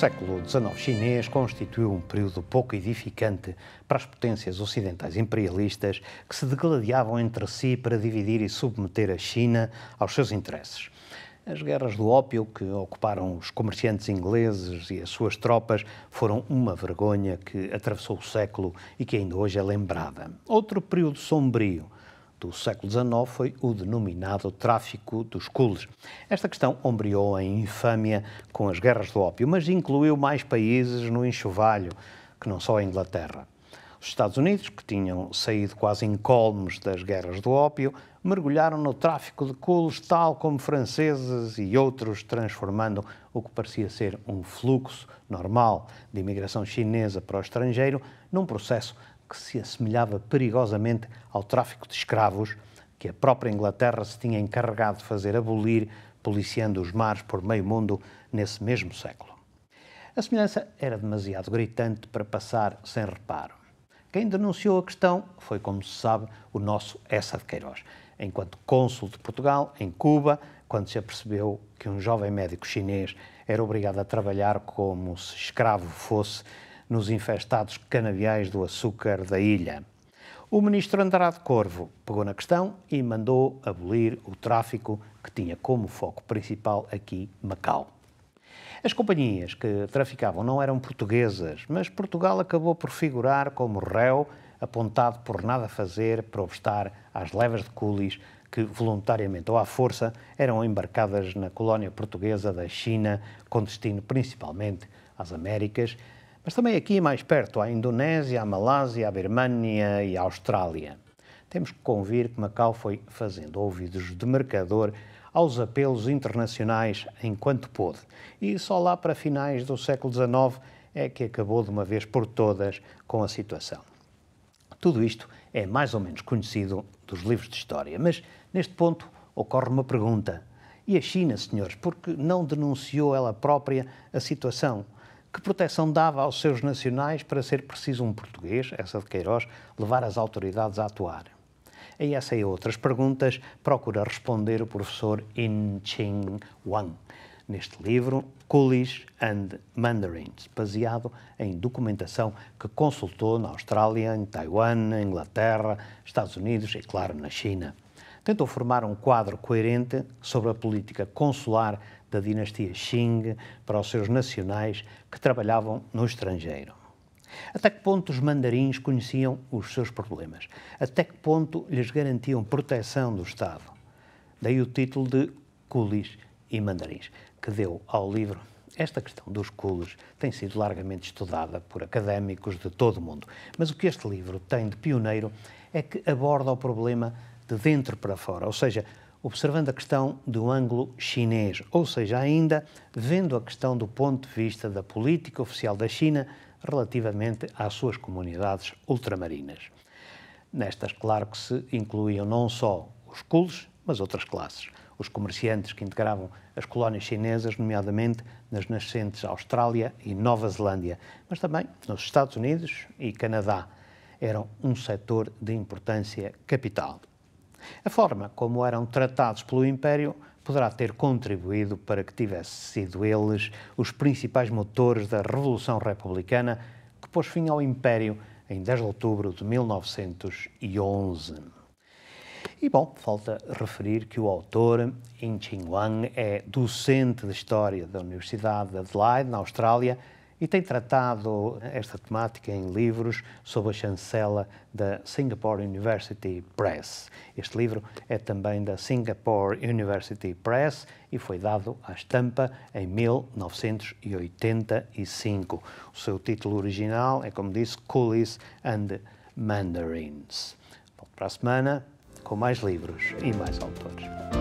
século XIX chinês constituiu um período pouco edificante para as potências ocidentais imperialistas que se degladiavam entre si para dividir e submeter a China aos seus interesses. As guerras do ópio, que ocuparam os comerciantes ingleses e as suas tropas, foram uma vergonha que atravessou o século e que ainda hoje é lembrada. Outro período sombrio do século XIX foi o denominado tráfico dos cules. Esta questão ombreou a infâmia com as guerras do ópio, mas incluiu mais países no enxovalho que não só a Inglaterra. Os Estados Unidos, que tinham saído quase incólumes das guerras do ópio, mergulharam no tráfico de culos, tal como franceses e outros, transformando o que parecia ser um fluxo normal de imigração chinesa para o estrangeiro num processo que se assemelhava perigosamente ao tráfico de escravos, que a própria Inglaterra se tinha encarregado de fazer abolir, policiando os mares por meio mundo nesse mesmo século. A semelhança era demasiado gritante para passar sem reparo. Quem denunciou a questão foi, como se sabe, o nosso Essa de Queiroz, enquanto cônsul de Portugal em Cuba, quando se apercebeu que um jovem médico chinês era obrigado a trabalhar como se escravo fosse nos infestados canaviais do açúcar da ilha. O ministro Andrade Corvo pegou na questão e mandou abolir o tráfico que tinha como foco principal aqui Macau. As companhias que traficavam não eram portuguesas, mas Portugal acabou por figurar como réu apontado por nada fazer para obstar às levas de culis que voluntariamente ou à força eram embarcadas na colónia portuguesa da China, com destino principalmente às Américas mas também aqui mais perto, à Indonésia, à Malásia, à Birmânia e à Austrália. Temos que convir que Macau foi fazendo ouvidos de mercador aos apelos internacionais enquanto pôde. E só lá para finais do século XIX é que acabou de uma vez por todas com a situação. Tudo isto é mais ou menos conhecido dos livros de história, mas neste ponto ocorre uma pergunta. E a China, senhores, por que não denunciou ela própria a situação? que proteção dava aos seus nacionais para ser preciso um português, essa de Queiroz, levar as autoridades a atuar? A essa e outras perguntas procura responder o professor In Ching Wang neste livro Coolies and Mandarins, baseado em documentação que consultou na Austrália, em Taiwan, na Inglaterra, Estados Unidos e, claro, na China tentou formar um quadro coerente sobre a política consular da dinastia Qing para os seus nacionais que trabalhavam no estrangeiro. Até que ponto os mandarins conheciam os seus problemas? Até que ponto lhes garantiam proteção do Estado? Daí o título de Coolies e Mandarins, que deu ao livro. Esta questão dos coolies tem sido largamente estudada por académicos de todo o mundo, mas o que este livro tem de pioneiro é que aborda o problema de dentro para fora, ou seja, observando a questão do ângulo chinês, ou seja, ainda vendo a questão do ponto de vista da política oficial da China relativamente às suas comunidades ultramarinas. Nestas, claro que se incluíam não só os cultos, mas outras classes. Os comerciantes que integravam as colónias chinesas, nomeadamente nas nascentes Austrália e Nova Zelândia, mas também nos Estados Unidos e Canadá, eram um setor de importância capital. A forma como eram tratados pelo Império poderá ter contribuído para que tivessem sido eles os principais motores da Revolução Republicana que pôs fim ao Império em 10 de outubro de 1911. E bom, falta referir que o autor, In Ching Wang, é docente de História da Universidade de Adelaide, na Austrália, e tem tratado esta temática em livros sob a chancela da Singapore University Press. Este livro é também da Singapore University Press e foi dado à estampa em 1985. O seu título original é, como disse, Coolies and Mandarins. Volto para a semana com mais livros e mais autores.